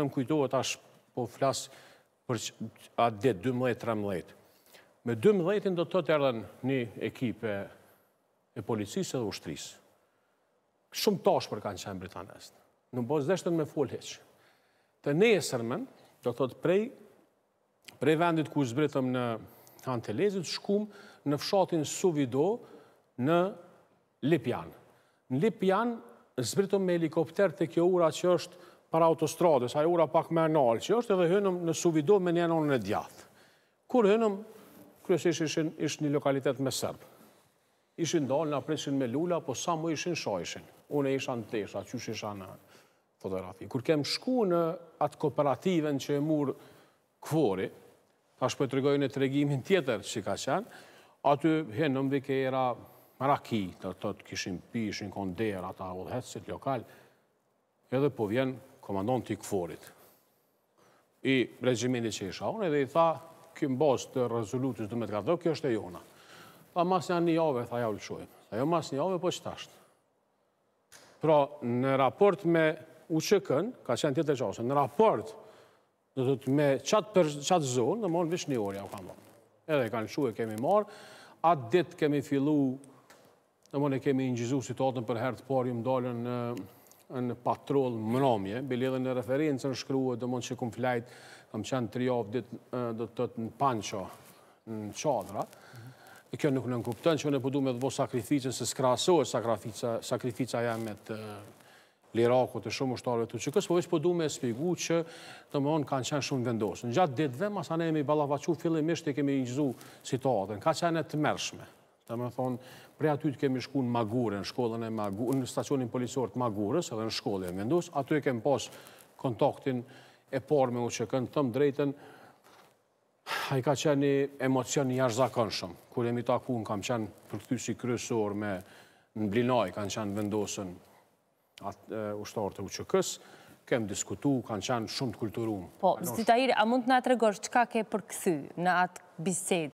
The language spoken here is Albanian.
në më kujtohet ashtë po flasë për atë ditë 12-13. Me 12 13 do të të të një ekipe e policisë edhe ushtrisë. Shumë tash për kanë qenë Britanesë. Në bëzë deshtën me full heqë. Të e sërmen, do të të të prej, prej vendit ku zbritëm në Antelezit, shkum në fshatin Suvido në Lipjan. Në Lipjan, zbritëm me helikopter të kjo ura që është para autostradës, a e ura pak me nalë që është, edhe hënëm në suvido me një anonën e djathë. Kur hënëm, kryesisht ishin një lokalitet me sërbë. Ishin dalë, në presin me lula, po sa më ishin shojshin. Unë isha në tesha, qysh isha në fotografi. Kur kem shku në atë kooperativen që e murë këfori, ta shpoj të regojnë e të regimin tjetër që ka qenë, aty hënëm vike era maraki, të të të kishin pi, ishin kondera, ta lokal, edhe po vjenë komandon të i këforit, i regjimendit që isha unë, edhe i tha, këmë bosë të rezolutës dhe me të kardo, kjo është e jona. Tha, mas një një tha ja u lëshojnë. Tha, jo, mas një po që tashtë. Pra, në raport me uqëkën, ka qenë tjetër qasë, në raport në të me qatë për zonë, në morë vishë një orja u ka morë. Edhe kanë shuë e kemi marë, atë ditë kemi fillu, në morë e kemi ingjizu situatën për herë të parë, ju më dalën në në patrol mëromje, bili edhe në referinë që në shkruë, do mund që këmë flajtë, kam qenë tri ofë ditë do të tëtë në pancho, në qadra. Kjo nuk në nënkuptën që në përdu po me dhe sakrificën, se skrasohet sakrifica ja me të liraku të shumë ushtarëve të po po që kësë, po vështë përdu me spigu që të më onë kanë qenë shumë vendosë. Në gjatë ditëve, masa ne fillimisht e kemi i gjëzu situatën, ka qenë e të mërshme. Dhe me thonë, pre aty të kemi shku në Magurë, në shkollën e Magurë, në stacionin policorët Magurës, edhe në shkollën e Mendus, aty e kemi pas kontaktin e parë me u që kënë tëmë drejten, a i ka qenë një emocion një jashtë shumë. Kër e mi taku në kam qenë për kryesor me në Blinaj, kanë qenë vendosën ushtarë të uqëkës, kemë diskutu, kanë qenë shumë të kulturumë. Po, Zitajiri, a mund të nga të regosh, qka ke për në atë bisedë?